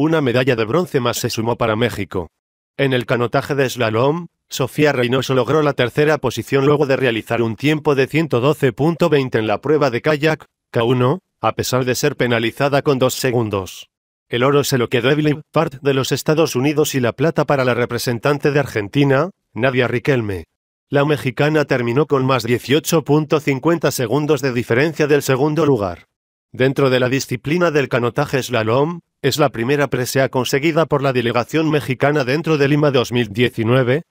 Una medalla de bronce más se sumó para México. En el canotaje de slalom, Sofía Reynoso logró la tercera posición luego de realizar un tiempo de 112.20 en la prueba de kayak, K1, a pesar de ser penalizada con dos segundos. El oro se lo quedó Evelyn Part de los Estados Unidos y la plata para la representante de Argentina, Nadia Riquelme. La mexicana terminó con más 18.50 segundos de diferencia del segundo lugar. Dentro de la disciplina del canotaje slalom, es la primera presea conseguida por la delegación mexicana dentro de Lima 2019,